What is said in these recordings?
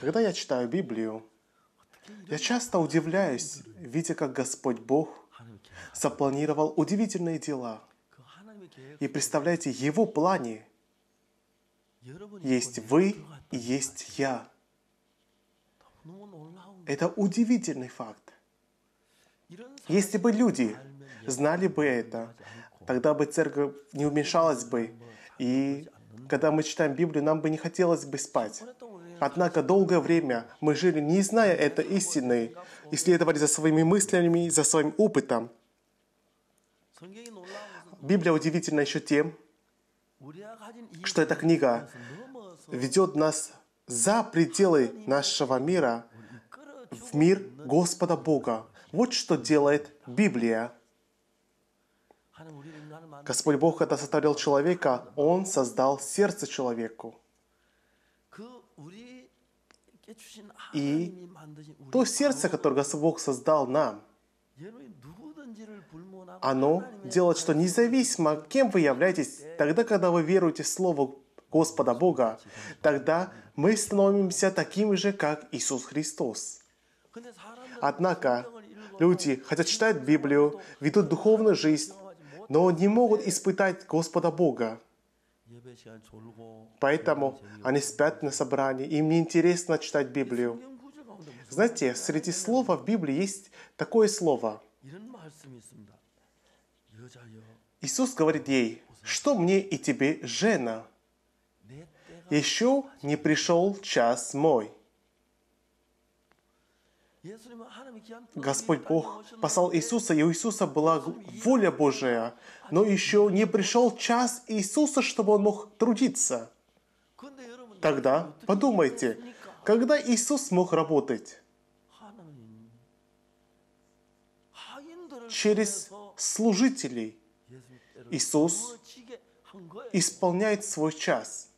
Когда я читаю Библию, я часто удивляюсь, видя, как Господь Бог запланировал удивительные дела. И представляете, Его плане есть вы и есть я. Это удивительный факт. Если бы люди знали бы это, тогда бы церковь не уменьшалась бы. И когда мы читаем Библию, нам бы не хотелось бы спать. Однако долгое время мы жили, не зная этой истины, исследовали за своими мыслями, за своим опытом. Библия удивительна еще тем, что эта книга ведет нас за пределы нашего мира, в мир Господа Бога. Вот что делает Библия. Господь Бог, когда составлял человека, Он создал сердце человеку. И то сердце, которое Господь создал нам, оно делает, что независимо, кем вы являетесь, тогда, когда вы веруете в Слово Господа Бога, тогда мы становимся такими же, как Иисус Христос. Однако люди хотят читать Библию, ведут духовную жизнь, но не могут испытать Господа Бога. Поэтому они спят на собрании, им неинтересно читать Библию. Знаете, среди слова в Библии есть такое слово. Иисус говорит ей, что мне и тебе, жена? Еще не пришел час мой. Господь Бог послал Иисуса, и у Иисуса была воля Божия но еще не пришел час Иисуса, чтобы он мог трудиться. Тогда подумайте, когда Иисус мог работать? Через служителей Иисус исполняет свой час –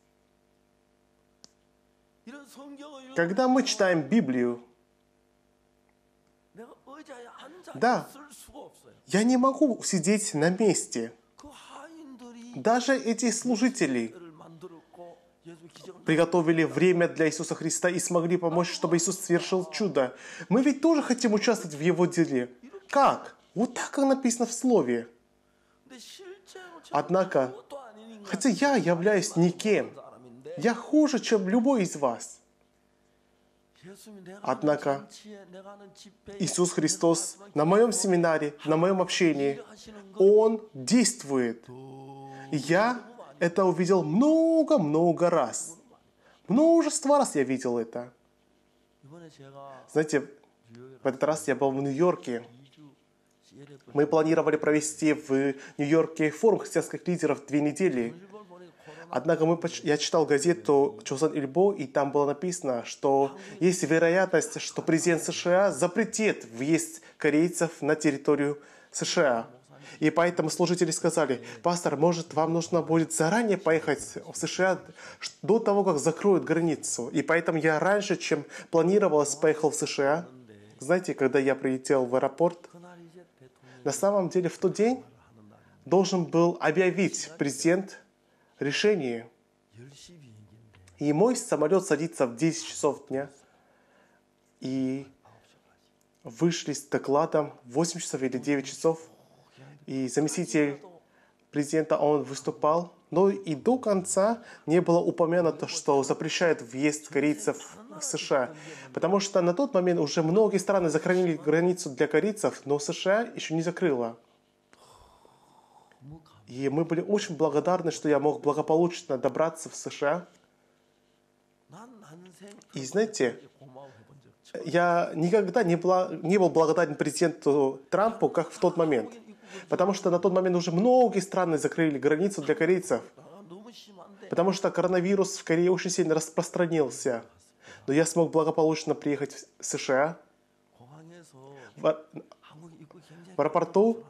когда мы читаем Библию, да, я не могу сидеть на месте. Даже эти служители приготовили время для Иисуса Христа и смогли помочь, чтобы Иисус совершил чудо. Мы ведь тоже хотим участвовать в Его деле. Как? Вот так, как написано в Слове. Однако, хотя я являюсь никем, я хуже, чем любой из вас – Однако Иисус Христос на моем семинаре, на моем общении, Он действует. Я это увидел много-много раз. Множество раз я видел это. Знаете, в этот раз я был в Нью-Йорке. Мы планировали провести в Нью-Йорке форум христианских лидеров две недели. Однако мы, я читал газету Чосан Ильбо, и там было написано, что есть вероятность, что президент США запретит въезд корейцев на территорию США. И поэтому служители сказали, пастор, может, вам нужно будет заранее поехать в США до того, как закроют границу. И поэтому я раньше, чем планировалось, поехал в США. Знаете, когда я прилетел в аэропорт, на самом деле в тот день должен был объявить президент решении. И мой самолет садится в 10 часов дня. И вышли с докладом 8 часов или 9 часов. И заместитель президента, он выступал. Но и до конца не было упомянуто, что запрещают въезд корейцев в США. Потому что на тот момент уже многие страны закрыли границу для корейцев, но США еще не закрыла. И мы были очень благодарны, что я мог благополучно добраться в США. И знаете, я никогда не, бла... не был благодарен президенту Трампу, как в тот момент. Потому что на тот момент уже многие страны закрыли границу для корейцев. Потому что коронавирус в Корее очень сильно распространился. Но я смог благополучно приехать в США. В, в аэропорту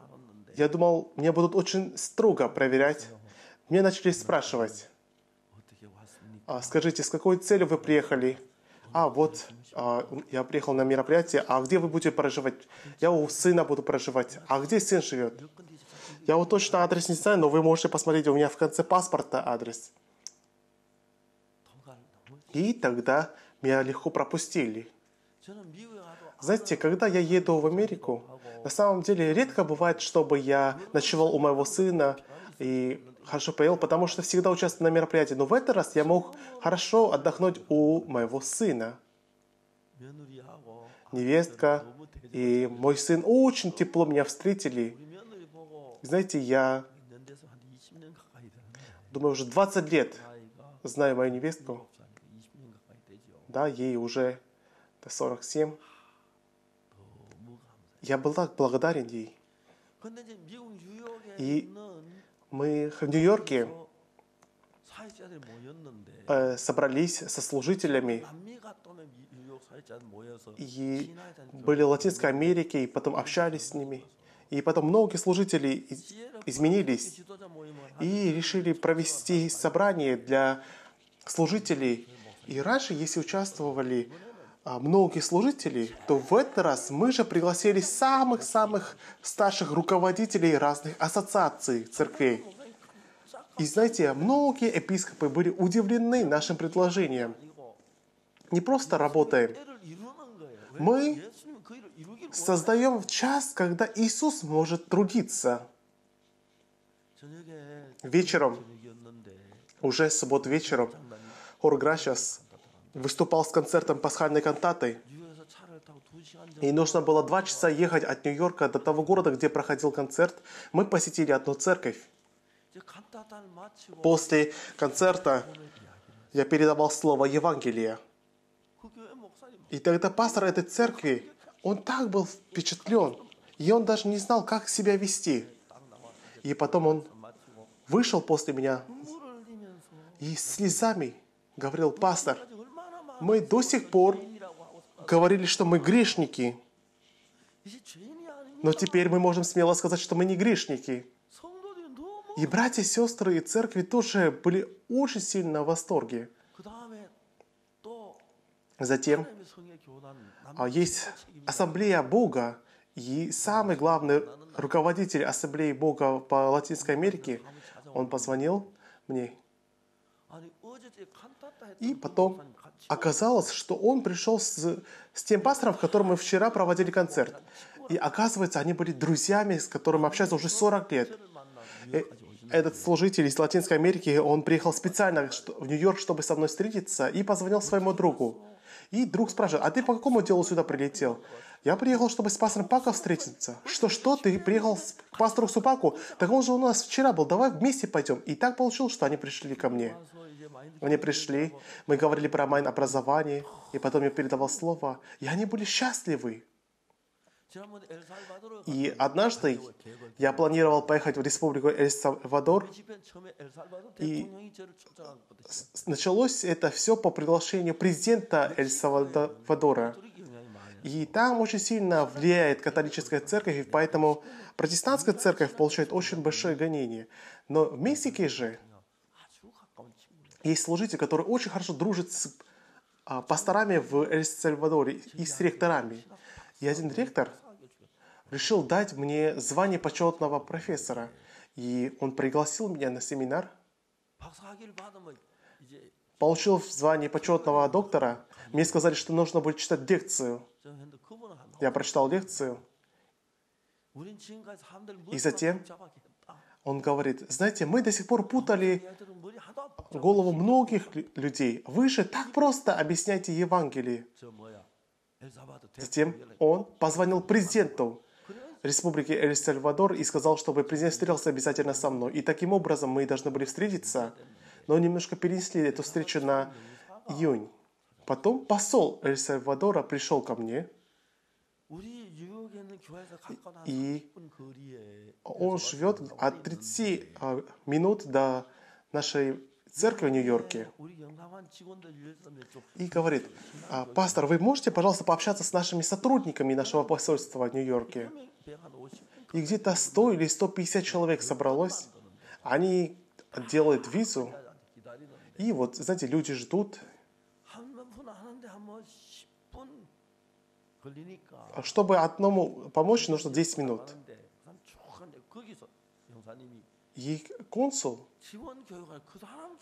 я думал, меня будут очень строго проверять. Мне начали спрашивать, «А скажите, с какой целью вы приехали? А, вот, а, я приехал на мероприятие, а где вы будете проживать? Я у сына буду проживать. А где сын живет? Я вот точно адрес не знаю, но вы можете посмотреть, у меня в конце паспорта адрес. И тогда меня легко пропустили. Знаете, когда я еду в Америку, на самом деле редко бывает, чтобы я ночевал у моего сына и хорошо поел, потому что всегда участвую на мероприятии. Но в этот раз я мог хорошо отдохнуть у моего сына. Невестка и мой сын очень тепло меня встретили. знаете, я думаю, уже 20 лет знаю мою невестку. Да, ей уже 47, я был так благодарен ей. И мы в Нью-Йорке э, собрались со служителями и были в Латинской Америке, и потом общались с ними. И потом многие служители изменились и решили провести собрание для служителей. И раньше, если участвовали а, многих служителей, то в этот раз мы же пригласили самых-самых старших руководителей разных ассоциаций церквей. И знаете, многие епископы были удивлены нашим предложением. Не просто работаем. Мы создаем час, когда Иисус может трудиться. Вечером, уже суббот вечером, Орграшас выступал с концертом пасхальной кантатой. И нужно было два часа ехать от Нью-Йорка до того города, где проходил концерт. Мы посетили одну церковь. После концерта я передавал слово Евангелия. И тогда пастор этой церкви, он так был впечатлен, и он даже не знал, как себя вести. И потом он вышел после меня и слезами говорил, пастор, мы до сих пор говорили, что мы грешники. Но теперь мы можем смело сказать, что мы не грешники. И братья, сестры и церкви тоже были очень сильно в восторге. Затем а, есть ассамблея Бога, и самый главный руководитель ассамблеи Бога по Латинской Америке, он позвонил мне. И потом Оказалось, что он пришел с, с тем пастором, в котором мы вчера проводили концерт. И оказывается, они были друзьями, с которыми общаются уже 40 лет. И э, этот служитель из Латинской Америки, он приехал специально в Нью-Йорк, чтобы со мной встретиться, и позвонил своему другу. И друг спрашивает, а ты по какому делу сюда прилетел? Я приехал, чтобы с пастором Пако встретиться. Что, что, ты приехал к пастору Супаку? Так он же у нас вчера был, давай вместе пойдем. И так получилось, что они пришли ко мне. Они пришли, мы говорили про майн образование, и потом я передавал слово, и они были счастливы. И однажды я планировал поехать в республику Эль-Сальвадор. И началось это все по приглашению президента Эль-Сальвадора. И там очень сильно влияет католическая церковь, и поэтому протестантская церковь получает очень большое гонение. Но в Мексике же есть служитель, который очень хорошо дружит с а, пасторами в Эль-Сальвадоре и с ректорами. И один ректор решил дать мне звание почетного профессора. И он пригласил меня на семинар. Получил звание почетного доктора. Мне сказали, что нужно будет читать лекцию. Я прочитал лекцию. И затем он говорит, знаете, мы до сих пор путали голову многих людей выше, так просто объясняйте Евангелие. Затем он позвонил президенту Республики Эль-Сальвадор и сказал, чтобы президент встретился обязательно со мной. И таким образом мы должны были встретиться, но немножко перенесли эту встречу на июнь. Потом посол Эль-Сальвадора пришел ко мне, и э, он живет от 30 э, минут до нашей церкви в Нью-Йорке и говорит, «А, пастор, вы можете, пожалуйста, пообщаться с нашими сотрудниками нашего посольства в Нью-Йорке? И где-то 100 или 150 человек собралось. Они делают визу. И вот, знаете, люди ждут. А чтобы одному помочь, нужно 10 минут. И консул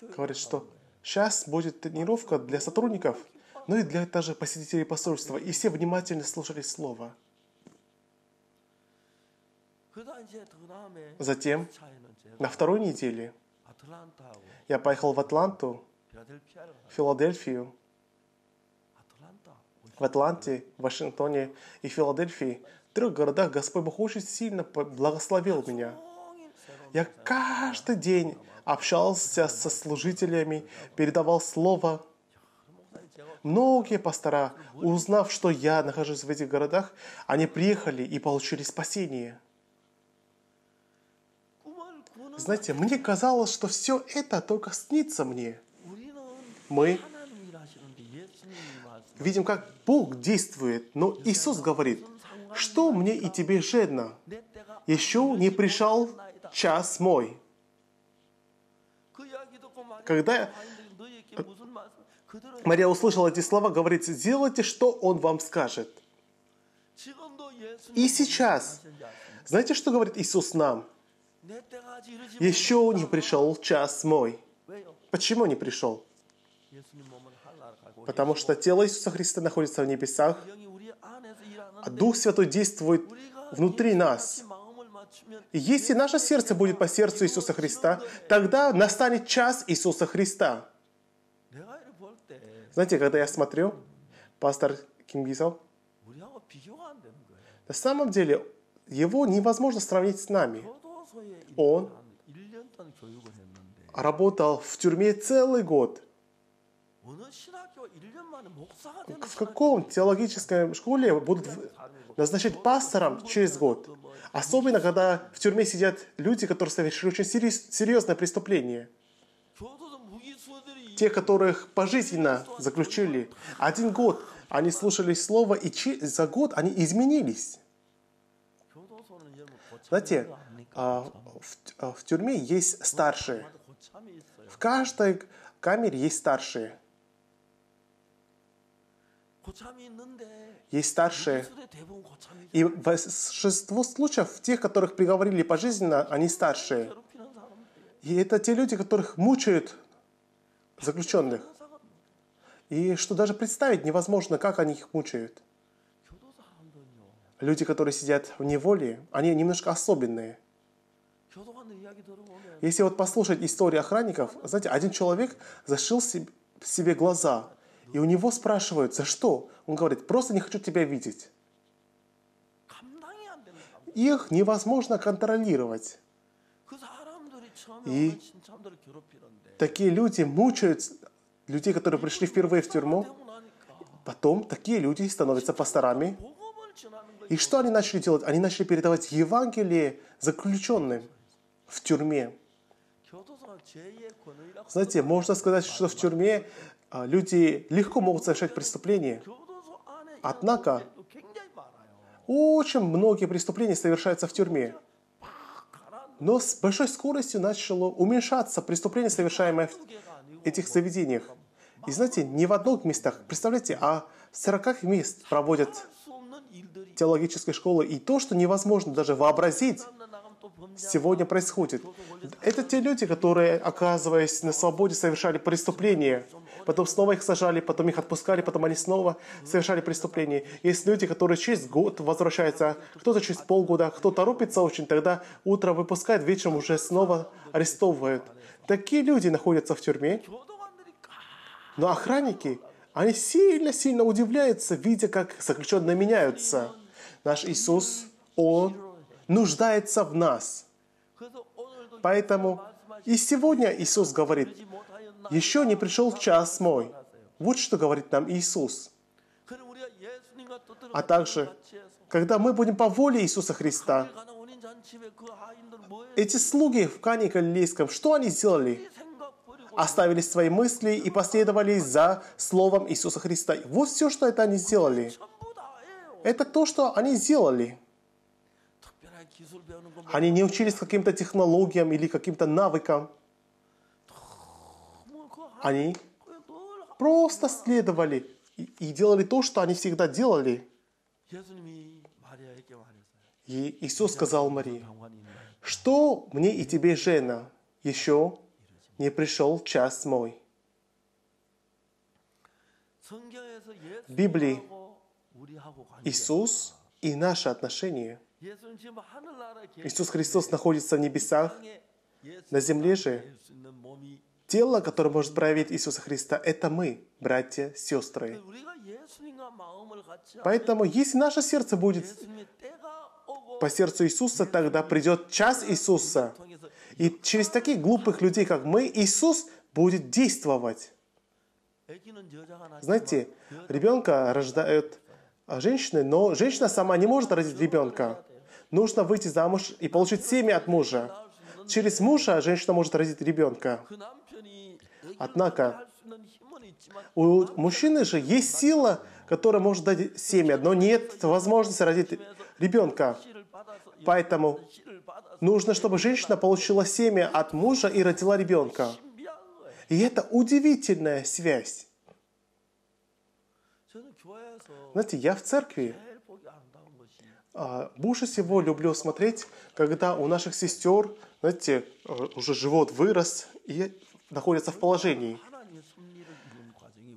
Говорит, что сейчас будет тренировка для сотрудников, но и для даже посетителей посольства, и все внимательно слушали слово. Затем, на второй неделе, я поехал в Атланту, Филадельфию, в Атланте, Вашингтоне и Филадельфии, в трех городах Господь Бог очень сильно благословил меня. Я каждый день общался со служителями, передавал слово. Многие пастора, узнав, что я нахожусь в этих городах, они приехали и получили спасение. Знаете, мне казалось, что все это только снится мне. Мы видим, как Бог действует, но Иисус говорит, что мне и тебе жедно? Еще не пришел час мой когда э, Мария услышала эти слова, говорит, сделайте, что он вам скажет. И сейчас, знаете, что говорит Иисус нам? Еще не пришел час мой. Почему не пришел? Потому что тело Иисуса Христа находится в небесах, а Дух Святой действует внутри нас если наше сердце будет по сердцу Иисуса Христа, тогда настанет час Иисуса Христа. Знаете, когда я смотрю, пастор Ким Гисал, на самом деле его невозможно сравнить с нами. Он работал в тюрьме целый год. В каком теологической школе будут назначать пастором через год? Особенно, когда в тюрьме сидят люди, которые совершили очень серьезное преступление. Те, которых пожизненно заключили. Один год они слушали слово, и за год они изменились. Знаете, а, а, в тюрьме есть старшие. В каждой камере есть старшие. Есть старшие. И в большинстве случаев, тех, которых приговорили пожизненно, они старшие. И это те люди, которых мучают заключенных. И что даже представить невозможно, как они их мучают. Люди, которые сидят в неволе, они немножко особенные. Если вот послушать историю охранников, знаете, один человек зашил себе глаза – и у него спрашивают, за что? Он говорит, просто не хочу тебя видеть. Их невозможно контролировать. И такие люди мучают людей, которые пришли впервые в тюрьму. Потом такие люди становятся пасторами. И что они начали делать? Они начали передавать Евангелие заключенным в тюрьме. Знаете, можно сказать, что в тюрьме а, люди легко могут совершать преступления. Однако, очень многие преступления совершаются в тюрьме. Но с большой скоростью начало уменьшаться преступление, совершаемое в этих заведениях. И знаете, не в одном местах, представляете, а в 40 мест проводят теологической школы. И то, что невозможно даже вообразить, сегодня происходит. Это те люди, которые, оказываясь на свободе, совершали преступления потом снова их сажали, потом их отпускали, потом они снова совершали преступления. Есть люди, которые через год возвращаются, кто-то через полгода, кто торопится очень, тогда утро выпускают, вечером уже снова арестовывают. Такие люди находятся в тюрьме, но охранники, они сильно-сильно удивляются, видя, как заключенные меняются. Наш Иисус, Он нуждается в нас. Поэтому и сегодня Иисус говорит, еще не пришел час мой. Вот что говорит нам Иисус. А также, когда мы будем по воле Иисуса Христа, эти слуги в Кане Галилейском, что они сделали? Оставили свои мысли и последовали за словом Иисуса Христа. Вот все, что это они сделали. Это то, что они сделали. Они не учились каким-то технологиям или каким-то навыкам. Они просто следовали и, и делали то, что они всегда делали. И Иисус сказал Марии, «Что мне и тебе, жена, еще не пришел час мой?» В Библии Иисус и наши отношения – Иисус Христос находится в небесах, на земле же тело, которое может проявить Иисуса Христа, это мы, братья, сестры. Поэтому, если наше сердце будет по сердцу Иисуса, тогда придет час Иисуса. И через таких глупых людей, как мы, Иисус будет действовать. Знаете, ребенка рождают женщины, но женщина сама не может родить ребенка нужно выйти замуж и получить семя от мужа. Через мужа женщина может родить ребенка. Однако, у мужчины же есть сила, которая может дать семя, но нет возможности родить ребенка. Поэтому нужно, чтобы женщина получила семя от мужа и родила ребенка. И это удивительная связь. Знаете, я в церкви, а, больше всего люблю смотреть, когда у наших сестер, знаете, э, уже живот вырос и находятся в положении.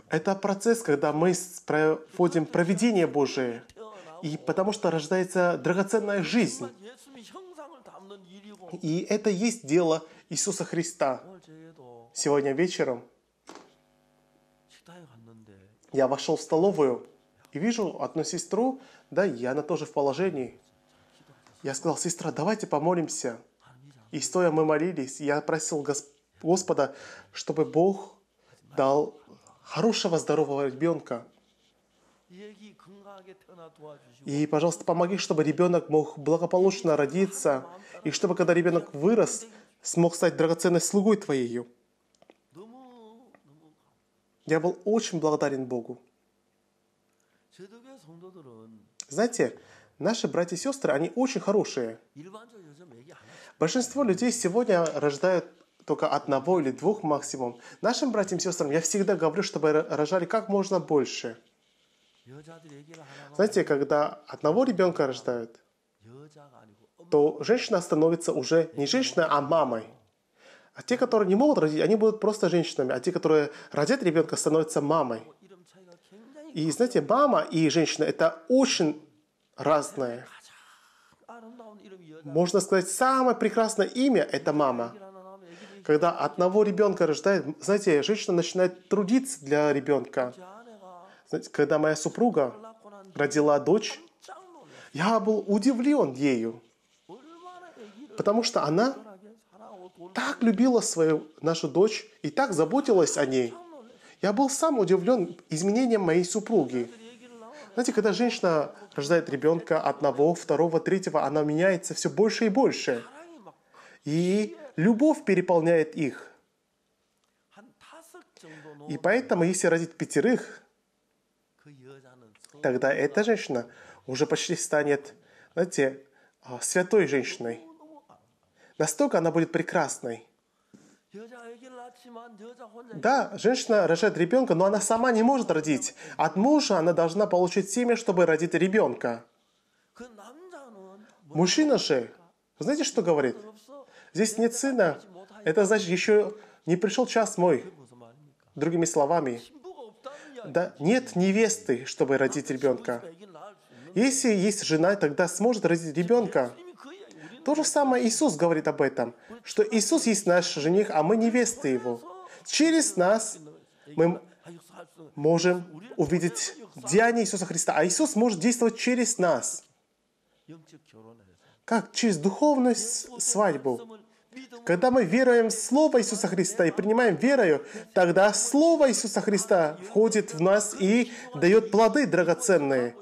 Это процесс, когда мы проводим проведение Божие, и потому что рождается драгоценная жизнь. И это есть дело Иисуса Христа. Сегодня вечером я вошел в столовую и вижу одну сестру, да, и она тоже в положении. Я сказал, сестра, давайте помолимся. И стоя мы молились, я просил Господа, чтобы Бог дал хорошего, здорового ребенка. И, пожалуйста, помоги, чтобы ребенок мог благополучно родиться, и чтобы, когда ребенок вырос, смог стать драгоценной слугой Твоею. Я был очень благодарен Богу. Знаете, наши братья и сестры, они очень хорошие. Большинство людей сегодня рождают только одного или двух максимум. Нашим братьям и сестрам я всегда говорю, чтобы рожали как можно больше. Знаете, когда одного ребенка рождают, то женщина становится уже не женщиной, а мамой. А те, которые не могут родить, они будут просто женщинами. А те, которые родят ребенка, становятся мамой. И знаете, мама и женщина – это очень разное. Можно сказать, самое прекрасное имя – это мама. Когда одного ребенка рождает, знаете, женщина начинает трудиться для ребенка. Знаете, когда моя супруга родила дочь, я был удивлен ею, потому что она так любила свою, нашу дочь и так заботилась о ней. Я был сам удивлен изменением моей супруги. Знаете, когда женщина рождает ребенка одного, второго, третьего, она меняется все больше и больше. И любовь переполняет их. И поэтому, если родить пятерых, тогда эта женщина уже почти станет, знаете, а, святой женщиной. Настолько она будет прекрасной. Да, женщина рожает ребенка, но она сама не может родить. От мужа она должна получить семя, чтобы родить ребенка. Мужчина же, знаете, что говорит? Здесь нет сына. Это значит, еще не пришел час мой. Другими словами, да, нет невесты, чтобы родить ребенка. Если есть жена, тогда сможет родить ребенка. То же самое Иисус говорит об этом, что Иисус есть наш жених, а мы невесты Его. Через нас мы можем увидеть деяние Иисуса Христа, а Иисус может действовать через нас. Как? Через духовную свадьбу. Когда мы веруем в Слово Иисуса Христа и принимаем верою, тогда Слово Иисуса Христа входит в нас и дает плоды драгоценные.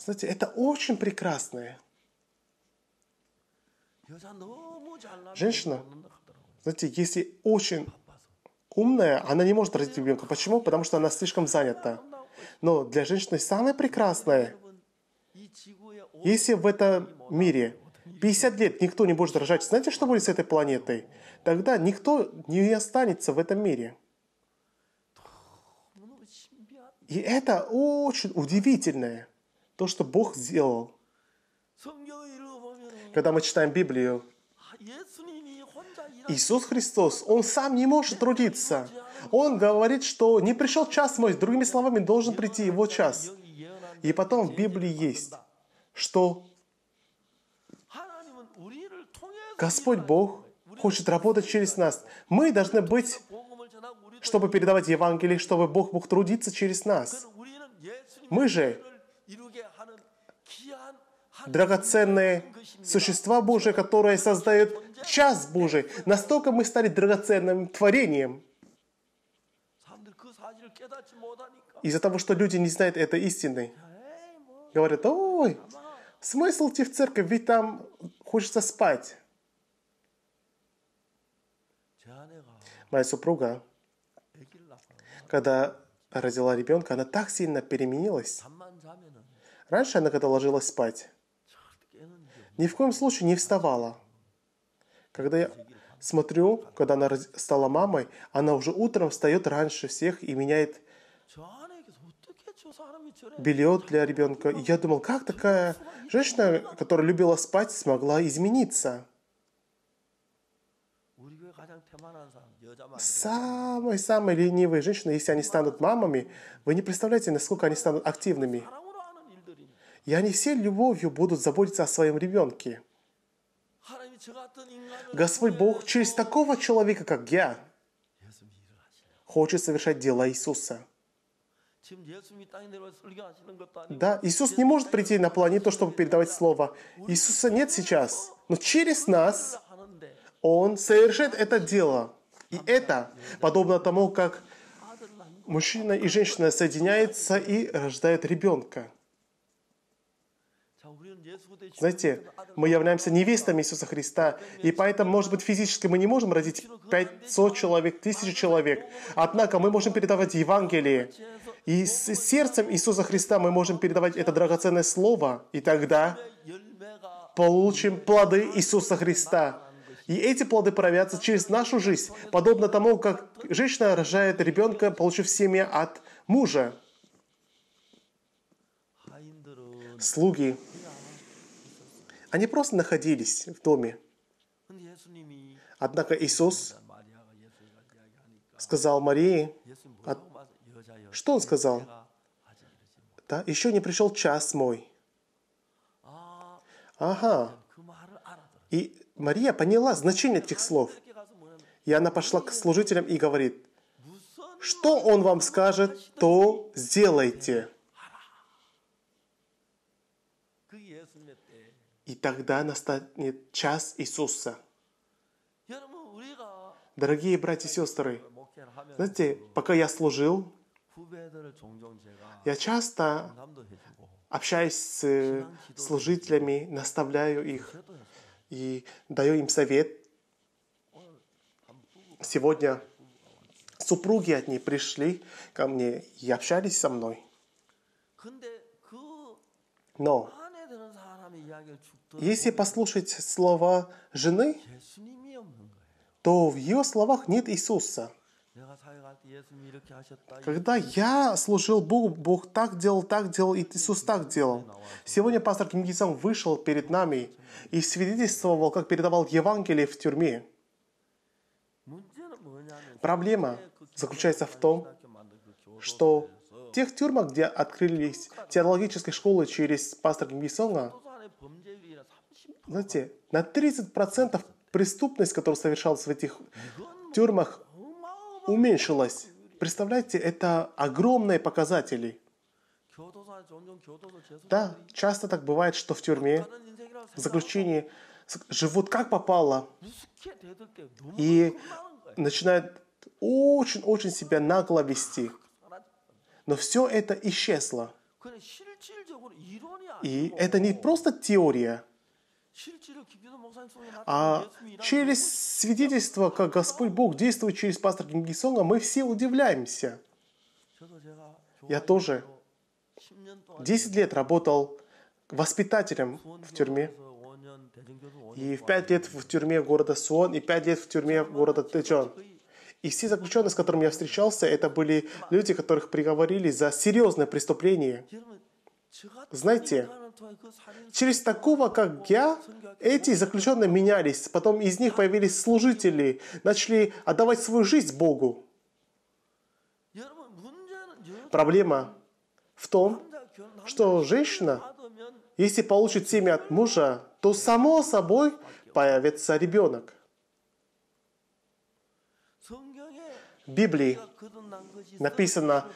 Знаете, это очень прекрасное. Женщина, знаете, если очень умная, она не может родить ребенка. Почему? Потому что она слишком занята. Но для женщины самое прекрасное, если в этом мире 50 лет никто не будет рожать, знаете, что будет с этой планетой? Тогда никто не останется в этом мире. И это очень удивительное то, что Бог сделал. Когда мы читаем Библию, Иисус Христос, Он сам не может трудиться. Он говорит, что не пришел час мой, другими словами, должен прийти Его час. И потом в Библии есть, что Господь Бог хочет работать через нас. Мы должны быть, чтобы передавать Евангелие, чтобы Бог мог трудиться через нас. Мы же драгоценные существа Божие, которые создают час Божий. Настолько мы стали драгоценным творением. Из-за того, что люди не знают этой истины. Говорят, ой, смысл идти в церковь, ведь там хочется спать. Моя супруга, когда родила ребенка, она так сильно переменилась. Раньше она когда ложилась спать, ни в коем случае не вставала. Когда я смотрю, когда она стала мамой, она уже утром встает раньше всех и меняет белье для ребенка. И я думал, как такая женщина, которая любила спать, смогла измениться? Самые-самые ленивые женщины, если они станут мамами, вы не представляете, насколько они станут активными и они все любовью будут заботиться о своем ребенке. Господь Бог через такого человека, как я, хочет совершать дела Иисуса. Да, Иисус не может прийти на планету, чтобы передавать Слово. Иисуса нет сейчас, но через нас Он совершит это дело. И это подобно тому, как мужчина и женщина соединяются и рождают ребенка. Знаете, мы являемся невестами Иисуса Христа, и поэтому, может быть, физически мы не можем родить 500 человек, 1000 человек, однако мы можем передавать Евангелие, и с сердцем Иисуса Христа мы можем передавать это драгоценное Слово, и тогда получим плоды Иисуса Христа. И эти плоды проявятся через нашу жизнь, подобно тому, как женщина рожает ребенка, получив семя от мужа. Слуги они просто находились в доме. Однако Иисус сказал Марии, «А что Он сказал? Да, еще не пришел час мой. Ага. И Мария поняла значение этих слов. И она пошла к служителям и говорит, что он вам скажет, то сделайте. И тогда настанет час Иисуса. Дорогие братья и сестры, знаете, пока я служил, я часто общаюсь с служителями, наставляю их и даю им совет. Сегодня супруги от них пришли ко мне и общались со мной. Но если послушать слова жены, то в ее словах нет Иисуса. Когда я служил Богу, Бог так делал, так делал, и Иисус так делал. Сегодня пастор Ким Гизам вышел перед нами и свидетельствовал, как передавал Евангелие в тюрьме. Проблема заключается в том, что в тех тюрьмах, где открылись теологические школы через пастора Ким Гисонга, знаете, на 30% преступность, которая совершалась в этих тюрьмах, уменьшилась. Представляете, это огромные показатели. Да, часто так бывает, что в тюрьме, в заключении, живут как попало и начинают очень-очень себя нагло вести. Но все это исчезло. И это не просто теория, а через свидетельство, как Господь Бог действует через пастора Кингисонга, мы все удивляемся. Я тоже 10 лет работал воспитателем в тюрьме. И в 5 лет в тюрьме города Суон, и 5 лет в тюрьме города Тэчон. И все заключенные, с которыми я встречался, это были люди, которых приговорили за серьезное преступление. Знаете, через такого, как я, эти заключенные менялись. Потом из них появились служители, начали отдавать свою жизнь Богу. Проблема в том, что женщина, если получит семя от мужа, то само собой появится ребенок. Библии написано,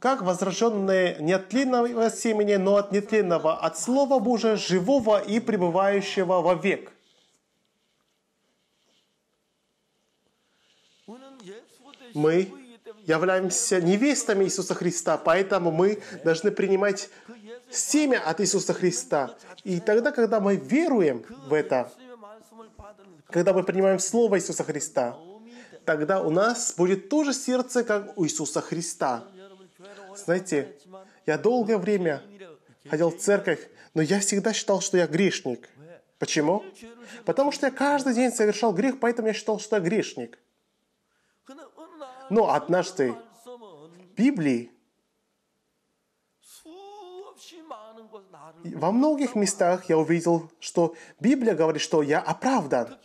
как возрожденные не от тленного семени, но от нетленного, от Слова Божия, живого и пребывающего вовек. Мы являемся невестами Иисуса Христа, поэтому мы должны принимать семя от Иисуса Христа. И тогда, когда мы веруем в это, когда мы принимаем Слово Иисуса Христа, тогда у нас будет то же сердце, как у Иисуса Христа. Знаете, я долгое время ходил в церковь, но я всегда считал, что я грешник. Почему? Потому что я каждый день совершал грех, поэтому я считал, что я грешник. Но однажды в Библии во многих местах я увидел, что Библия говорит, что я оправдан.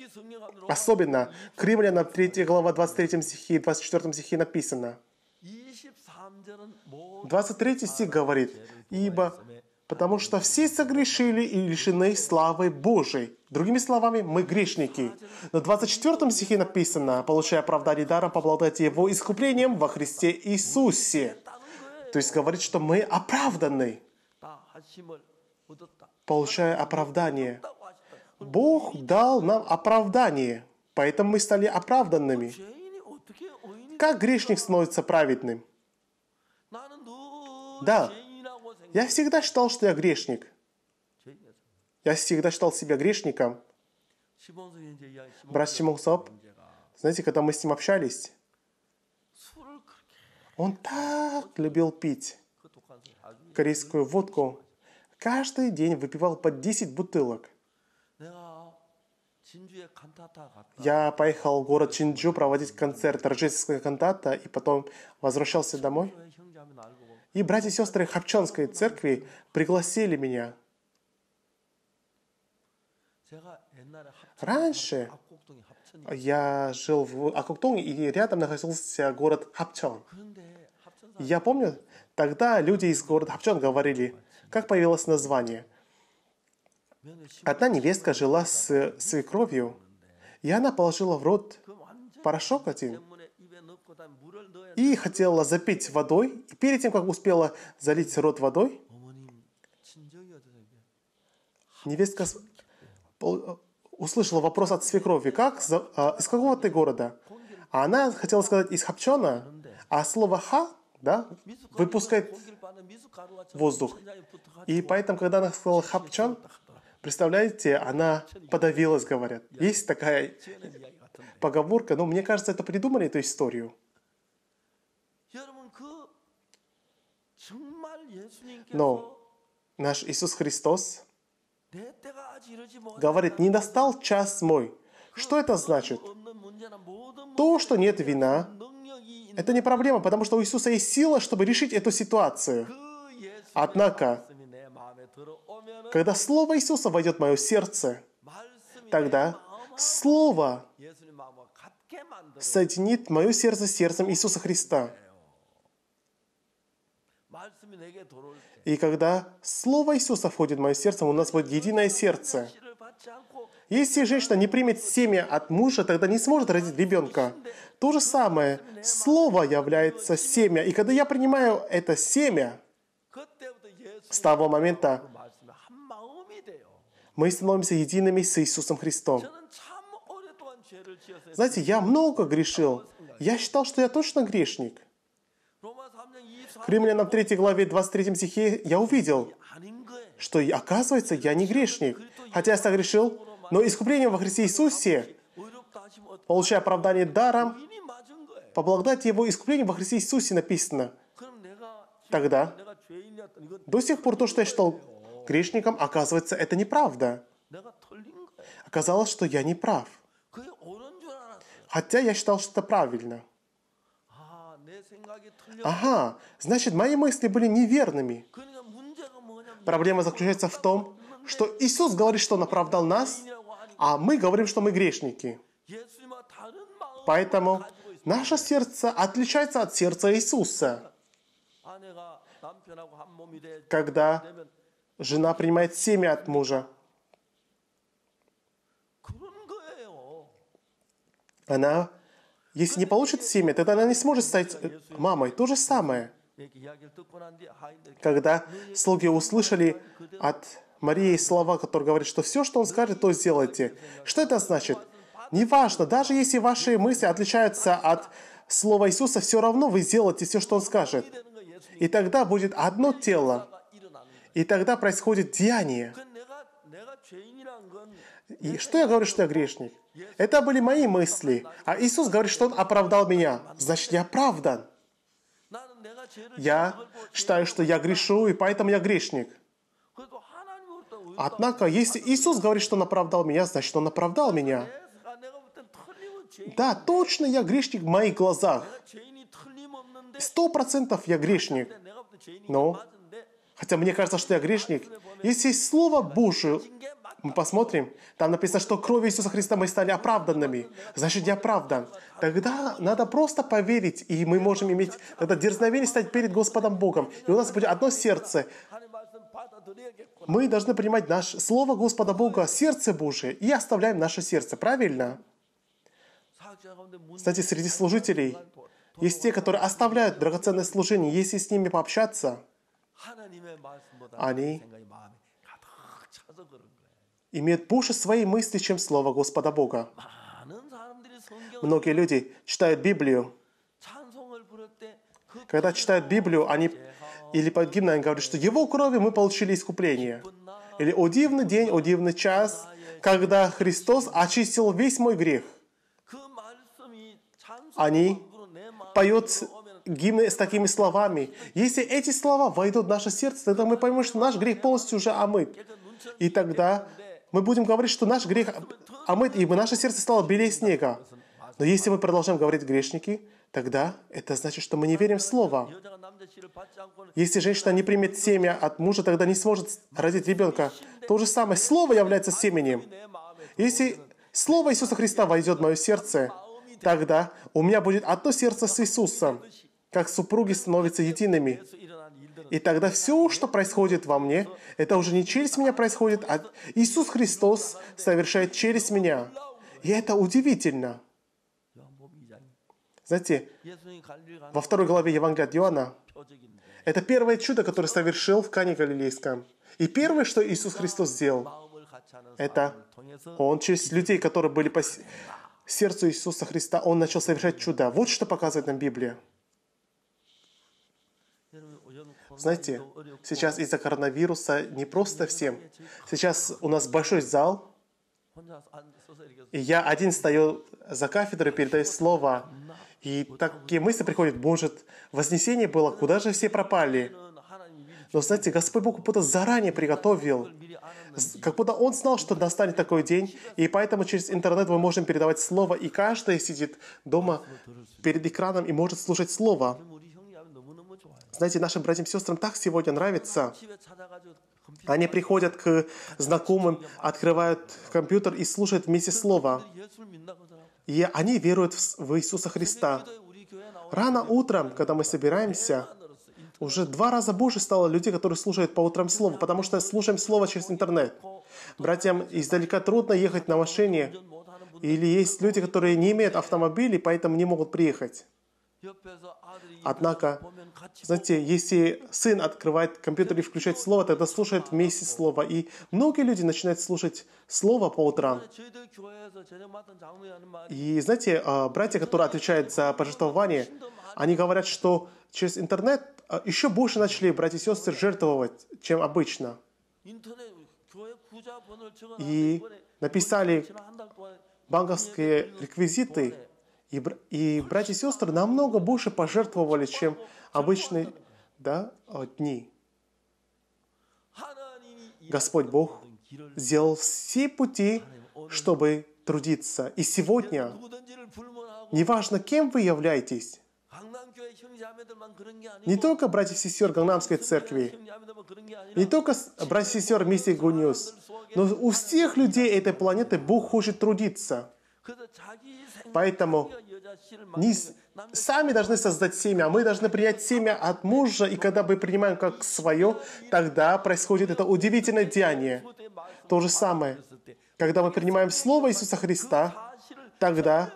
Особенно к Римлянам 3 глава 23 стихе и 24 стихе написано. 23 стих говорит, «Ибо потому что все согрешили и лишены славы Божией». Другими словами, мы грешники. На 24 стихе написано, «Получая оправдание даром, поблагодарите Его искуплением во Христе Иисусе». То есть говорит, что мы оправданы получая оправдание. Бог дал нам оправдание, поэтому мы стали оправданными. Как грешник становится праведным? Да, я всегда считал, что я грешник. Я всегда считал себя грешником. Брат Симонсоп, знаете, когда мы с ним общались, он так любил пить корейскую водку. Каждый день выпивал по 10 бутылок. Я поехал в город Чинджу проводить концерт рождественского кантата и потом возвращался домой. И братья и сестры хапчонской церкви пригласили меня. Раньше я жил в Акуктонге, и рядом находился город Хапчон. Я помню, тогда люди из города Хапчон говорили, как появилось название. Одна невестка жила с свекровью, и она положила в рот порошок один и хотела запить водой. И перед тем, как успела залить рот водой, невестка услышала вопрос от свекрови, как, а, из какого ты города? А она хотела сказать из Хапчона, а слово «ха» да, выпускает воздух. И поэтому, когда она сказала «хапчан», представляете, она подавилась, говорят. Есть такая поговорка, но ну, мне кажется, это придумали эту историю. Но наш Иисус Христос говорит, не достал час мой. Что это значит? То, что нет вина, это не проблема, потому что у Иисуса есть сила, чтобы решить эту ситуацию. Однако, когда Слово Иисуса войдет в мое сердце, тогда Слово соединит мое сердце с сердцем Иисуса Христа. И когда Слово Иисуса входит в мое сердце, у нас будет единое сердце. Если женщина не примет семя от мужа, тогда не сможет родить ребенка. То же самое, слово является семя. И когда я принимаю это семя, с того момента мы становимся едиными с Иисусом Христом. Знаете, я много грешил. Я считал, что я точно грешник. К Римлянам 3 главе 23 стихе я увидел, что, оказывается, я не грешник. Хотя я согрешил, но искуплением во Христе Иисусе, получая оправдание даром, поблагодать Его искуплением во Христе Иисусе написано. Тогда, до сих пор то, что я считал грешником, оказывается, это неправда. Оказалось, что я не прав. Хотя я считал, что это правильно. Ага, значит, мои мысли были неверными. Проблема заключается в том, что Иисус говорит, что Он оправдал нас, а мы говорим, что мы грешники. Поэтому Наше сердце отличается от сердца Иисуса. Когда жена принимает семя от мужа, она, если не получит семя, тогда она не сможет стать мамой. То же самое. Когда слуги услышали от Марии слова, которые говорят, что все, что он скажет, то сделайте. Что это значит? Неважно, даже если ваши мысли отличаются от слова Иисуса, все равно вы сделаете все, что Он скажет. И тогда будет одно тело. И тогда происходит деяние. И что я говорю, что я грешник? Это были мои мысли. А Иисус говорит, что Он оправдал меня. Значит, я оправдан. Я считаю, что я грешу, и поэтому я грешник. Однако, если Иисус говорит, что Он оправдал меня, значит, Он оправдал меня. Да, точно я грешник в моих глазах. Сто процентов я грешник. Но, хотя мне кажется, что я грешник, если есть Слово Божие, мы посмотрим, там написано, что кровью Иисуса Христа мы стали оправданными. Значит, я оправдан. Тогда надо просто поверить, и мы можем иметь тогда дерзновение стать перед Господом Богом. И у нас будет одно сердце. Мы должны принимать наше Слово Господа Бога, сердце Божие, и оставляем наше сердце. Правильно? Кстати, среди служителей есть те, которые оставляют драгоценное служение. Если с ними пообщаться, они имеют больше своей мысли, чем Слово Господа Бога. Многие люди читают Библию. Когда читают Библию, они или под гимн они говорят, что Его кровью мы получили искупление. Или «О дивный день, о дивный час, когда Христос очистил весь мой грех» они поют гимны с такими словами. Если эти слова войдут в наше сердце, тогда мы поймем, что наш грех полностью уже омыт. И тогда мы будем говорить, что наш грех омыт, и наше сердце стало белее снега. Но если мы продолжаем говорить грешники, тогда это значит, что мы не верим в Слово. Если женщина не примет семя от мужа, тогда не сможет родить ребенка. То же самое, Слово является семенем. Если Слово Иисуса Христа войдет в мое сердце, тогда у меня будет одно сердце с Иисусом, как супруги становятся едиными. И тогда все, что происходит во мне, это уже не через меня происходит, а Иисус Христос совершает через меня. И это удивительно. Знаете, во второй главе Евангелия от Иоанна, это первое чудо, которое совершил в Кане Галилейском. И первое, что Иисус Христос сделал, это Он через людей, которые были пос сердцу Иисуса Христа, он начал совершать чудо. Вот что показывает нам Библия. Знаете, сейчас из-за коронавируса не просто всем. Сейчас у нас большой зал, и я один стою за кафедрой, передаю слово. И такие мысли приходят, может, вознесение было, куда же все пропали? Но знаете, Господь Бог будто заранее приготовил как будто он знал, что настанет такой день, и поэтому через интернет мы можем передавать слово, и каждый сидит дома перед экраном и может слушать слово. Знаете, нашим братьям и сестрам так сегодня нравится. Они приходят к знакомым, открывают компьютер и слушают вместе слово. И они веруют в Иисуса Христа. Рано утром, когда мы собираемся, уже два раза больше стало людей, которые слушают по утрам Слово, потому что слушаем Слово через интернет. Братьям издалека трудно ехать на машине, или есть люди, которые не имеют автомобилей, поэтому не могут приехать. Однако, знаете, если сын открывает компьютер и включает слово, тогда слушает вместе слово. И многие люди начинают слушать слово по утрам. И знаете, а, братья, которые отвечают за пожертвование, они говорят, что через интернет а, еще больше начали братья и сестры жертвовать, чем обычно. И написали банковские реквизиты, и, и братья и сестры намного больше пожертвовали, чем обычные да, а, дни. Господь Бог сделал все пути, чтобы трудиться. И сегодня, неважно, кем вы являетесь, не только братьев и сестер Гангнамской церкви, не только братьев и сестер миссии Гуньюс, но у всех людей этой планеты Бог хочет трудиться. Поэтому не, сами должны создать семя, а мы должны принять семя от мужа, и когда мы принимаем как свое, тогда происходит это удивительное деяние. То же самое, когда мы принимаем Слово Иисуса Христа, тогда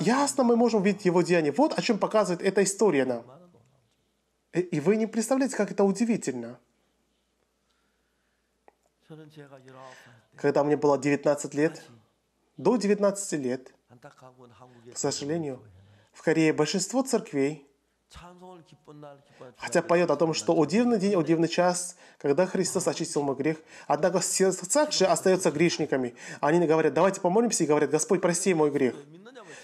ясно мы можем видеть его деяния. Вот о чем показывает эта история нам. Э, и вы не представляете, как это удивительно. Когда мне было 19 лет, до 19 лет, к сожалению, в Корее большинство церквей, хотя поет о том, что «О дивный день, о дивный час, когда Христос очистил мой грех», однако все сердцах же остаются грешниками. Они говорят «Давайте помолимся» и говорят «Господь, прости мой грех».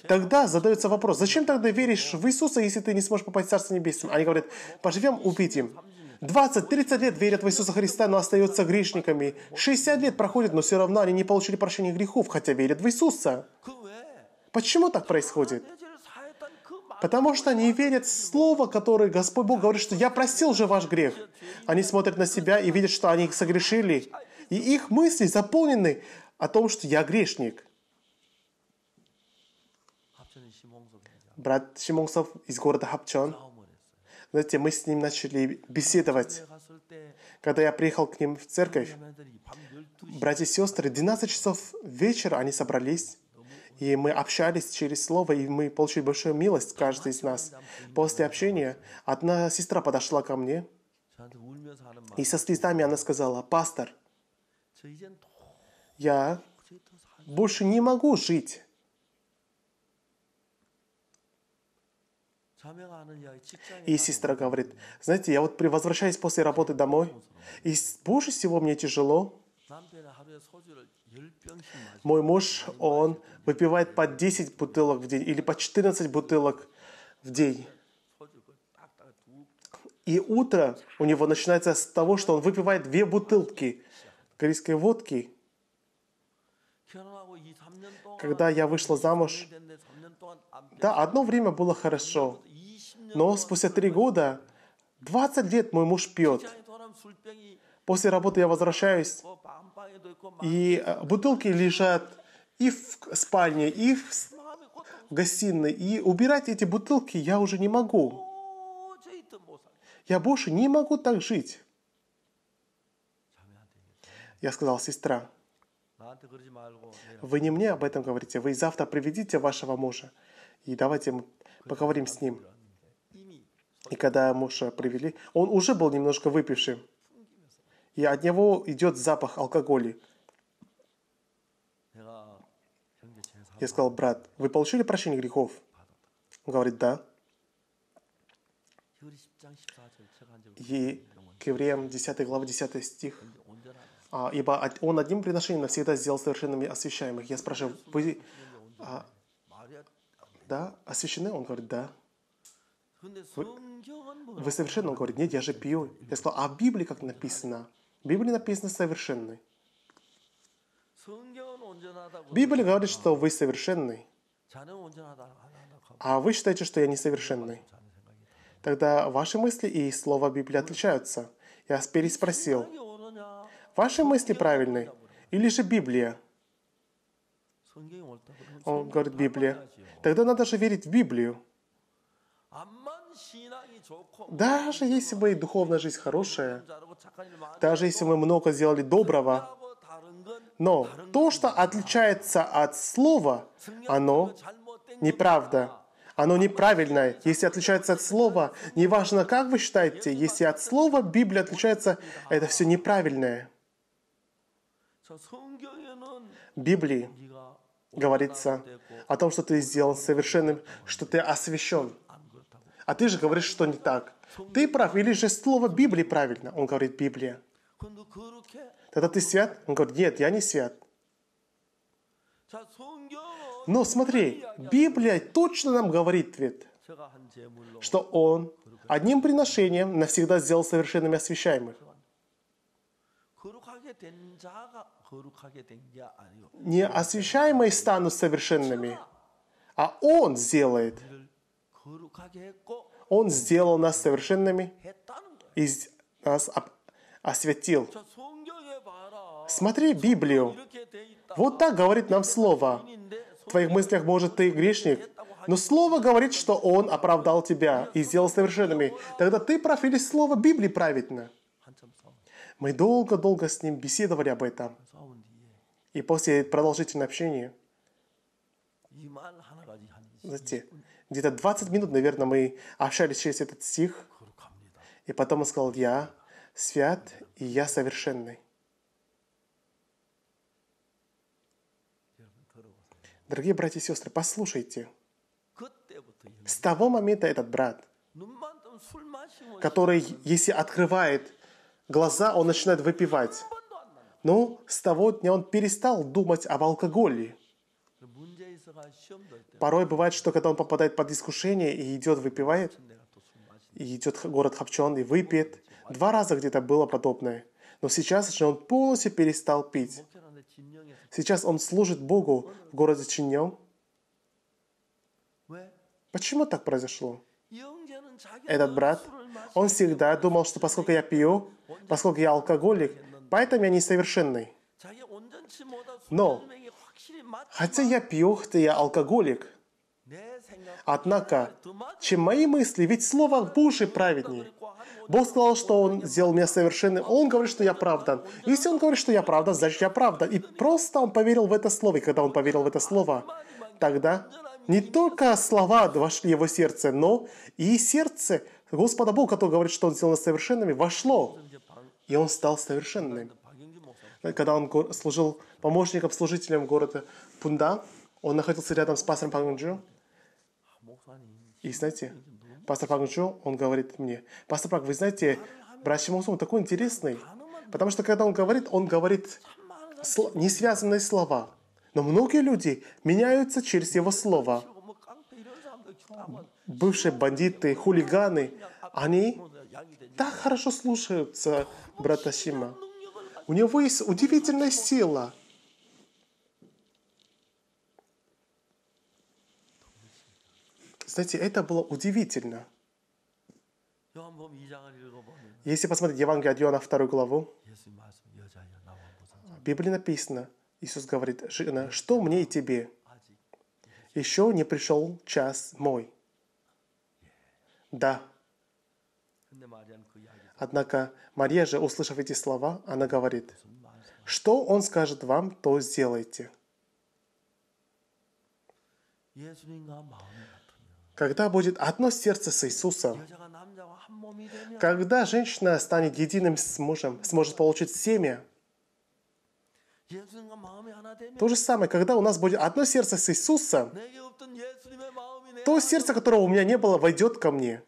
Тогда задается вопрос, зачем тогда веришь в Иисуса, если ты не сможешь попасть в Царство Небесное? Они говорят, поживем, увидим. 20-30 лет верят в Иисуса Христа, но остаются грешниками. 60 лет проходит, но все равно они не получили прощения грехов, хотя верят в Иисуса. Почему так происходит? Потому что они верят в слово, которое Господь Бог говорит, что «я простил же ваш грех». Они смотрят на себя и видят, что они согрешили. И их мысли заполнены о том, что «я грешник». брат Шимонсов из города Хапчон. Знаете, мы с ним начали беседовать. Когда я приехал к ним в церковь, братья и сестры, 12 часов вечера они собрались, и мы общались через слово, и мы получили большую милость, каждый из нас. После общения одна сестра подошла ко мне, и со слезами она сказала, «Пастор, я больше не могу жить И сестра говорит, знаете, я вот возвращаюсь после работы домой, и больше всего мне тяжело. Мой муж, он выпивает по 10 бутылок в день или по 14 бутылок в день. И утро у него начинается с того, что он выпивает две бутылки корейской водки. Когда я вышла замуж, да, одно время было хорошо. Но спустя три года, 20 лет мой муж пьет. После работы я возвращаюсь, и э, бутылки лежат и в спальне, и в гостиной. И убирать эти бутылки я уже не могу. Я больше не могу так жить. Я сказал, сестра, вы не мне об этом говорите, вы завтра приведите вашего мужа, и давайте мы поговорим с ним. И когда мужа привели, он уже был немножко выпившим. И от него идет запах алкоголя. Я сказал, брат, вы получили прощение грехов? Он говорит, да. И к евреям 10 глава 10 стих. А, ибо он одним приношением навсегда сделал совершенными освящаемых. Я спрашиваю, вы а, да, освящены? Он говорит, да. Вы, совершенно, он говорит, нет, я же пью. Я сказал, а в Библии как написано? В Библии написано совершенный. Библия говорит, что вы совершенный. А вы считаете, что я несовершенный? Тогда ваши мысли и слова Библии отличаются. Я переспросил, ваши мысли правильны или же Библия? Он говорит, Библия. Тогда надо же верить в Библию. Даже если бы и духовная жизнь хорошая, даже если мы много сделали доброго, но то, что отличается от слова, оно неправда. Оно неправильное. Если отличается от слова, неважно, как вы считаете, если от слова Библия отличается, это все неправильное. В Библии говорится о том, что ты сделан совершенным, что ты освящен. А ты же говоришь, что не так. Ты прав, или же слово Библии правильно, он говорит Библия. Тогда ты свят? Он говорит, нет, я не свят. Но смотри, Библия точно нам говорит ведь, что Он одним приношением навсегда сделал совершенными освящаемых. Не освящаемые станут совершенными, а Он сделает – он сделал нас совершенными и нас освятил. Смотри Библию. Вот так говорит нам Слово. В твоих мыслях, может, ты грешник, но Слово говорит, что Он оправдал тебя и сделал совершенными. Тогда ты прав или Слово Библии праведно. Мы долго-долго с ним беседовали об этом. И после продолжительного общения, знаете, где-то 20 минут, наверное, мы общались через этот стих. И потом он сказал, я свят и я совершенный. Дорогие братья и сестры, послушайте. С того момента этот брат, который, если открывает глаза, он начинает выпивать. Но ну, с того дня он перестал думать об алкоголе. Порой бывает, что когда он попадает под искушение и идет, выпивает, и идет в город Хапчон и выпьет. Два раза где-то было подобное. Но сейчас же он полностью перестал пить. Сейчас он служит Богу в городе Чиньон. Почему так произошло? Этот брат, он всегда думал, что поскольку я пью, поскольку я алкоголик, поэтому я несовершенный. Но Хотя я пьех-то я алкоголик. Однако, чем мои мысли, ведь Слово Божие праведнее. Бог сказал, что Он сделал меня совершенным. Он говорит, что я правдан. Если Он говорит, что я правда, значит я правда. И просто Он поверил в это слово. И когда Он поверил в это слово, тогда не только слова вошли в его сердце, но и сердце Господа Бога, который говорит, что Он сделал нас совершенными, вошло. И Он стал совершенным. Когда Он служил помощником-служителем города Пунда. Он находился рядом с пастором Пангджо. И знаете, пастор Пангджо, он говорит мне, пастор Пак, вы знаете, братья Мусум такой интересный, потому что когда он говорит, он говорит не связанные слова. Но многие люди меняются через его слова. Бывшие бандиты, хулиганы, они так хорошо слушаются брата Сима. У него есть удивительная сила. Знаете, это было удивительно. Если посмотреть Евангелие от Иоанна 2 главу, в Библии написано, Иисус говорит, «Жена, что мне и тебе? Еще не пришел час мой». Да. Однако Мария же, услышав эти слова, она говорит, «Что он скажет вам, то сделайте». Когда будет одно сердце с Иисусом, когда женщина станет единым с мужем, сможет получить семя, то же самое, когда у нас будет одно сердце с Иисусом, то сердце, которого у меня не было, войдет ко мне.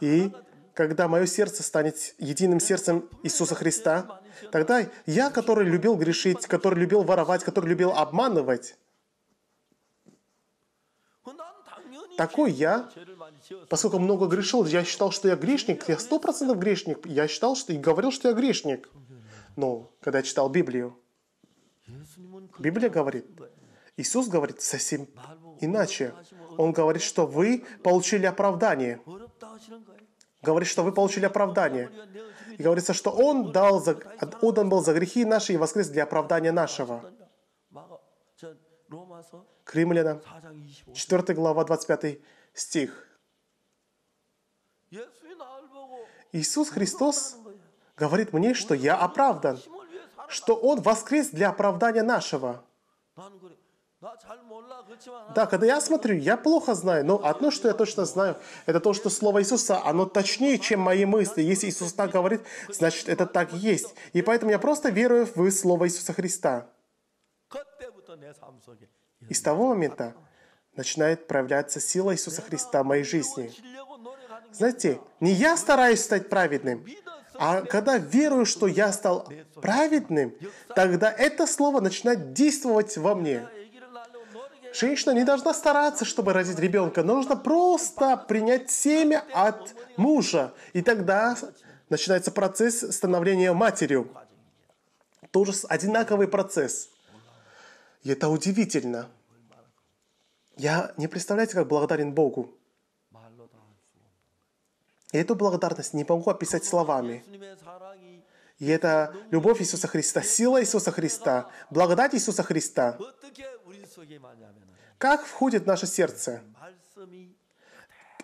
И когда мое сердце станет единым сердцем Иисуса Христа, тогда я, который любил грешить, который любил воровать, который любил обманывать, Такой я, поскольку много грешил, я считал, что я грешник, я сто процентов грешник, я считал, что и говорил, что я грешник. Но когда я читал Библию, Библия говорит, Иисус говорит совсем иначе. Он говорит, что вы получили оправдание. Говорит, что вы получили оправдание. И говорится, что Он дал за, отдан был за грехи наши и воскрес для оправдания нашего к римлянам, 4 глава, 25 стих. Иисус Христос говорит мне, что я оправдан, что Он воскрес для оправдания нашего. А?» да, когда я смотрю, я плохо знаю, но одно, что я точно знаю, это то, что Слово Иисуса, оно точнее, чем мои мысли. Если Иисус так говорит, значит, это так есть. И поэтому я просто верую в Слово Иисуса Христа. И с того момента начинает проявляться сила Иисуса Христа в моей жизни. Знаете, не я стараюсь стать праведным, а когда верую, что я стал праведным, тогда это слово начинает действовать во мне. Женщина не должна стараться, чтобы родить ребенка. Нужно просто принять семя от мужа. И тогда начинается процесс становления матерью. Тоже одинаковый процесс. И это удивительно. Я не представляете, как благодарен Богу. И эту благодарность не могу описать словами. И это любовь Иисуса Христа, сила Иисуса Христа, благодать Иисуса Христа. Как входит в наше сердце?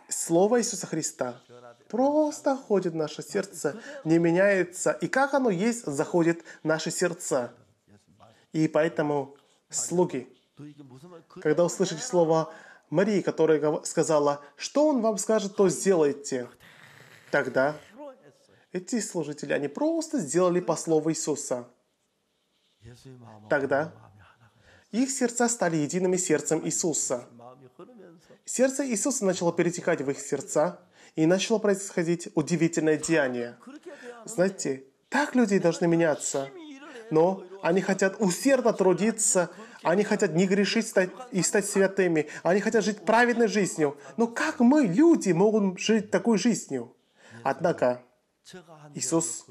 Слово Иисуса Христа просто ходит в наше сердце, не меняется. И как оно есть, заходит в наши сердца. И поэтому слуги. Когда услышите слова Марии, которая сказала, что он вам скажет, то сделайте. Тогда эти служители, они просто сделали по слову Иисуса. Тогда их сердца стали едиными сердцем Иисуса. Сердце Иисуса начало перетекать в их сердца, и начало происходить удивительное деяние. Знаете, так люди должны меняться – но они хотят усердно трудиться, они хотят не грешить стать, и стать святыми, они хотят жить праведной жизнью. Но как мы, люди, можем жить такой жизнью? Однако Иисус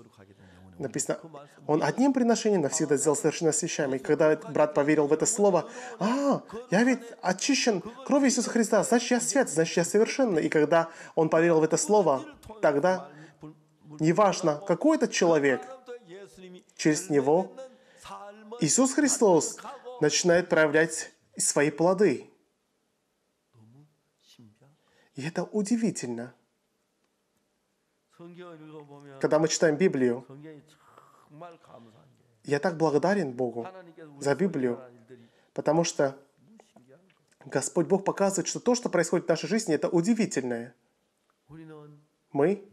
написано, он одним приношением навсегда сделал совершенно свящами. И когда брат поверил в это слово, а, я ведь очищен кровью Иисуса Христа, значит, я свят, значит, я совершенный. И когда он поверил в это слово, тогда неважно, какой это человек – через него, Иисус Христос начинает проявлять свои плоды. И это удивительно. Когда мы читаем Библию, я так благодарен Богу за Библию, потому что Господь Бог показывает, что то, что происходит в нашей жизни, это удивительное. Мы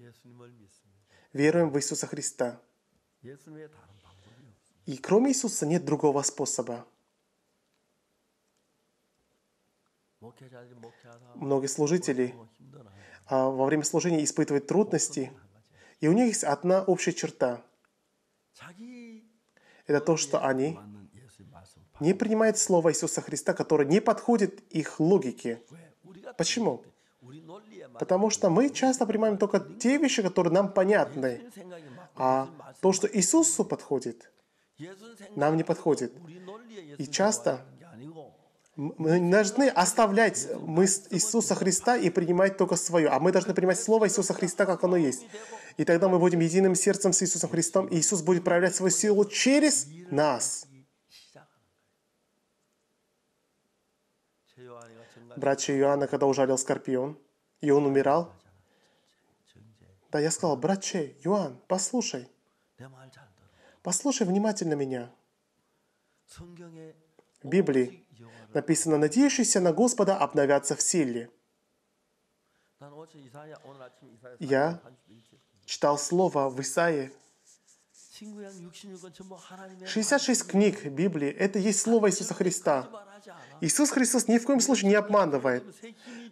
веруем в Иисуса Христа. И кроме Иисуса нет другого способа. Многие служители а, во время служения испытывают трудности, и у них есть одна общая черта. Это то, что они не принимают слово Иисуса Христа, которое не подходит их логике. Почему? Потому что мы часто принимаем только те вещи, которые нам понятны. А то, что Иисусу подходит, нам не подходит. И часто мы должны оставлять мы Иисуса Христа и принимать только свое, а мы должны принимать Слово Иисуса Христа, как оно есть. И тогда мы будем единым сердцем с Иисусом Христом, и Иисус будет проявлять свою силу через нас. Братья Иоанна, когда ужалил скорпион, и он умирал, да, я сказал, брат Чей, Юан, послушай. Послушай внимательно меня. В Библии написано, надеющиеся на Господа обновятся в силе. Я читал слово в Исаии 66 книг Библии – это есть Слово Иисуса Христа. Иисус Христос ни в коем случае не обманывает.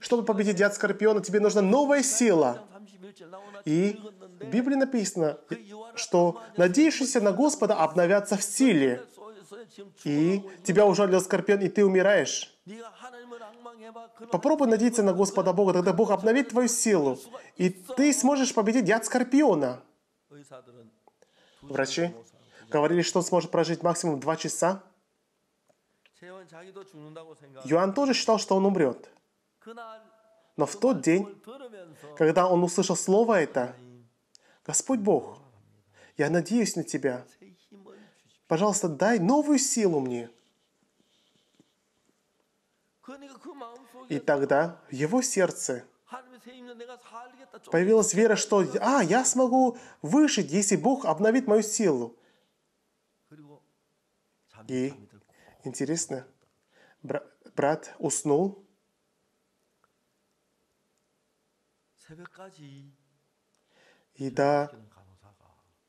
Чтобы победить яд скорпиона, тебе нужна новая сила. И в Библии написано, что «надеющиеся на Господа обновятся в силе». И тебя ужалил скорпион, и ты умираешь. Попробуй надеяться на Господа Бога, тогда Бог обновит твою силу, и ты сможешь победить яд скорпиона врачи говорили, что он сможет прожить максимум 2 часа. Юан тоже считал, что он умрет. Но в тот день, когда он услышал слово это, «Господь Бог, я надеюсь на Тебя. Пожалуйста, дай новую силу мне». И тогда в его сердце – Появилась вера, что «А, я смогу выжить, если Бог обновит мою силу». И интересно, бра- брат уснул. И до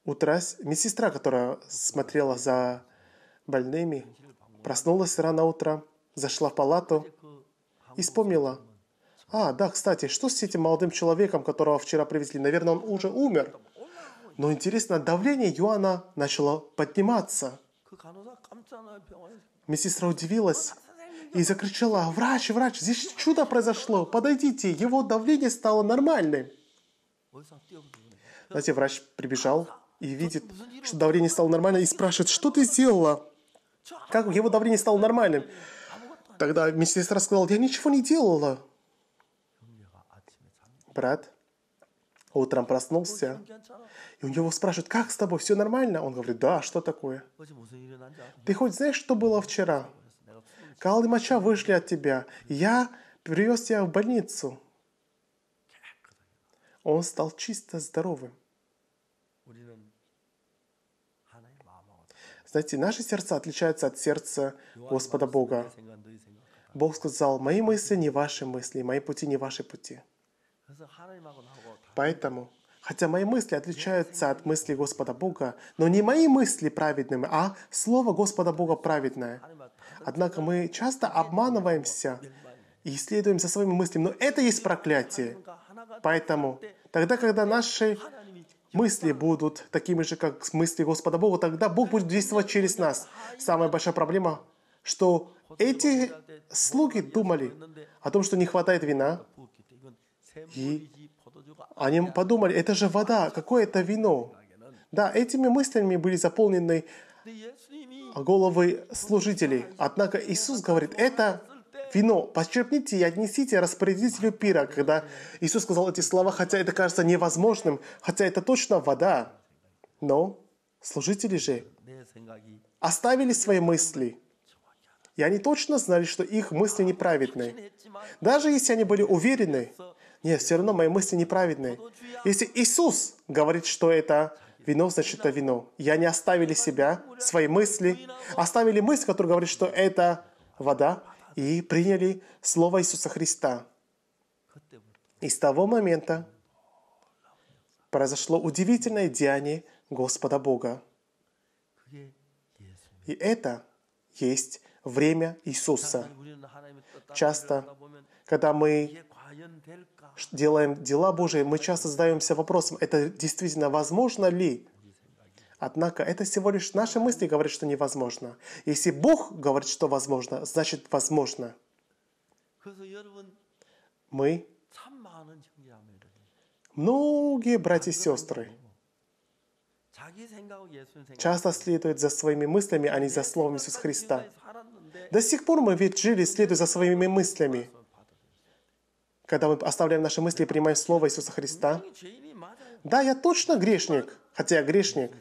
утра медсестра, которая смотрела за больными, проснулась рано утром, зашла в палату и вспомнила – а, да, кстати, что с этим молодым человеком, которого вчера привезли? Наверное, он уже умер. Но интересно, давление Юана начало подниматься. Медсестра удивилась и закричала, «Врач, врач, здесь чудо произошло! Подойдите, его давление стало нормальным!» Знаете, врач прибежал и видит, что давление стало нормальным, и спрашивает, «Что ты сделала? Как его давление стало нормальным?» Тогда медсестра сказала, «Я ничего не делала!» брат утром проснулся, и у него спрашивают, как с тобой, все нормально? Он говорит, да, что такое? Ты хоть знаешь, что было вчера? Кал и моча вышли от тебя. Я привез тебя в больницу. Он стал чисто здоровым. Знаете, наши сердца отличаются от сердца Господа Бога. Бог сказал, мои мысли не ваши мысли, мои пути не ваши пути. Поэтому, хотя мои мысли отличаются от мыслей Господа Бога, но не мои мысли праведными, а Слово Господа Бога праведное. Однако мы часто обманываемся и следуем за своими мыслями, но это есть проклятие. Поэтому, тогда, когда наши мысли будут такими же, как мысли Господа Бога, тогда Бог будет действовать через нас. Самая большая проблема, что эти слуги думали о том, что не хватает вина, и они подумали, это же вода, какое это вино. Да, этими мыслями были заполнены головы служителей. Однако Иисус говорит, это вино, подчерпните и отнесите распорядителю пира, когда Иисус сказал эти слова, хотя это кажется невозможным, хотя это точно вода. Но служители же оставили свои мысли, и они точно знали, что их мысли неправедны. Даже если они были уверены, нет, все равно мои мысли неправедные. Если Иисус говорит, что это вино, значит это вино. Я не оставили себя, свои мысли, оставили мысль, которая говорит, что это вода, и приняли Слово Иисуса Христа. И с того момента произошло удивительное деяние Господа Бога. И это есть время Иисуса. Часто, когда мы делаем дела Божии, мы часто задаемся вопросом, это действительно возможно ли? Однако это всего лишь наши мысли говорят, что невозможно. Если Бог говорит, что возможно, значит возможно. Мы, многие братья и сестры, часто следуют за своими мыслями, а не за словом Иисуса Христа. До сих пор мы ведь жили, следуя за своими мыслями когда мы оставляем наши мысли и принимаем Слово Иисуса Христа. Да, я точно грешник, хотя я грешник.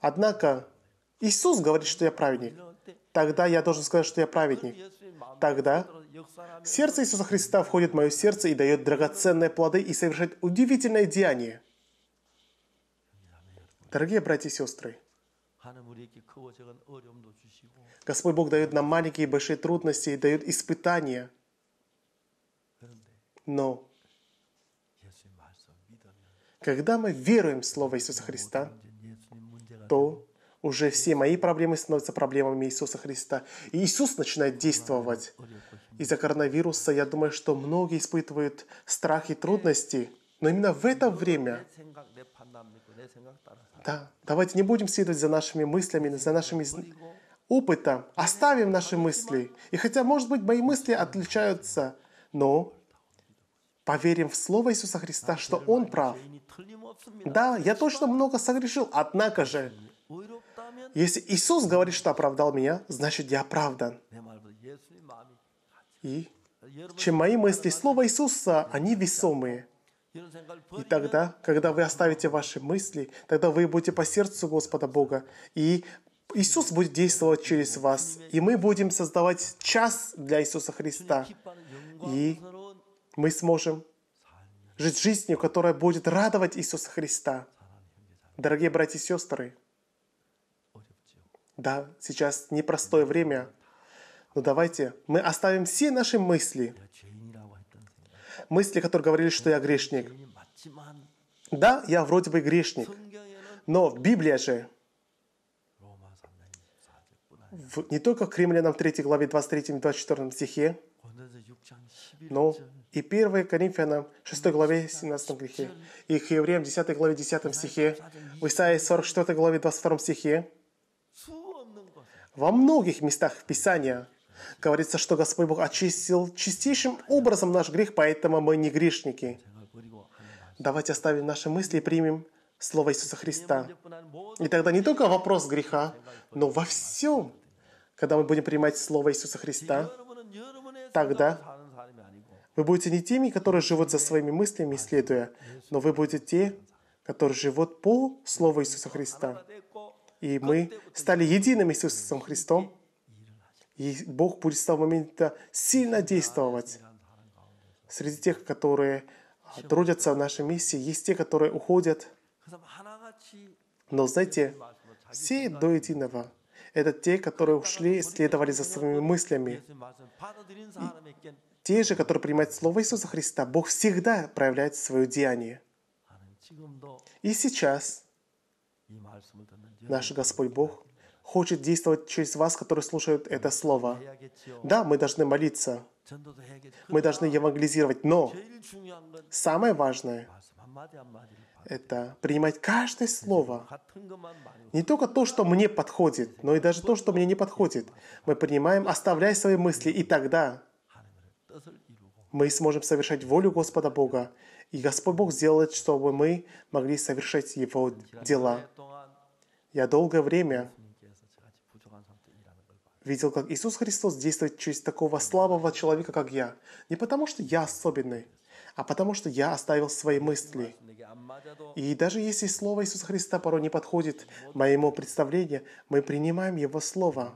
Однако Иисус говорит, что я праведник. Тогда я должен сказать, что я праведник. Тогда сердце Иисуса Христа входит в мое сердце и дает драгоценные плоды и совершает удивительное деяние. Дорогие братья и сестры, Господь Бог дает нам маленькие и большие трудности и дает испытания – но когда мы веруем в Слово Иисуса Христа, то уже все мои проблемы становятся проблемами Иисуса Христа. И Иисус начинает действовать. Из-за коронавируса, я думаю, что многие испытывают страх и трудности. Но именно в это время... Да, давайте не будем следовать за нашими мыслями, за нашими опытом. Оставим наши мысли. И хотя, может быть, мои мысли отличаются, но поверим в Слово Иисуса Христа, что Он прав. Да, я точно много согрешил, однако же, если Иисус говорит, что оправдал меня, значит я оправдан. И чем мои мысли, Слово Иисуса, они весомые. И тогда, когда вы оставите ваши мысли, тогда вы будете по сердцу Господа Бога. И Иисус будет действовать через вас. И мы будем создавать час для Иисуса Христа. И мы сможем жить жизнью, которая будет радовать Иисуса Христа. Дорогие братья и сестры, да, сейчас непростое время, но давайте мы оставим все наши мысли, мысли, которые говорили, что я грешник. Да, я вроде бы грешник, но в Библии же в, не только к римлянам 3 главе 23-24 стихе, но и 1 Коринфянам 6 главе 17 стихе, и к Евреям 10 главе 10 стихе, в Исаии 44 главе 22 стихе. Во многих местах Писания говорится, что Господь Бог очистил чистейшим образом наш грех, поэтому мы не грешники. Давайте оставим наши мысли и примем Слово Иисуса Христа. И тогда не только вопрос греха, но во всем, когда мы будем принимать Слово Иисуса Христа, тогда вы будете не теми, которые живут за своими мыслями, следуя, но вы будете те, которые живут по Слову Иисуса Христа. И мы стали едиными с Иисусом Христом, и Бог будет с того момента сильно действовать. Среди тех, которые а, трудятся в нашей миссии, есть те, которые уходят. Но знаете, все до единого — это те, которые ушли, и следовали за своими мыслями. И те же, которые принимают Слово Иисуса Христа, Бог всегда проявляет свое деяние. И сейчас наш Господь Бог хочет действовать через вас, которые слушают это Слово. Да, мы должны молиться, мы должны евангелизировать, но самое важное — это принимать каждое слово. Не только то, что мне подходит, но и даже то, что мне не подходит. Мы принимаем, оставляя свои мысли, и тогда мы сможем совершать волю Господа Бога. И Господь Бог сделает, чтобы мы могли совершать Его дела. Я долгое время видел, как Иисус Христос действует через такого слабого человека, как я. Не потому, что я особенный, а потому, что я оставил свои мысли. И даже если слово Иисуса Христа порой не подходит моему представлению, мы принимаем Его Слово.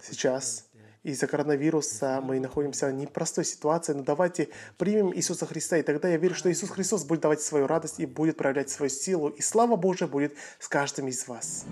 Сейчас из-за коронавируса мы находимся в непростой ситуации, но давайте примем Иисуса Христа, и тогда я верю, что Иисус Христос будет давать свою радость и будет проявлять свою силу, и слава Божия будет с каждым из вас.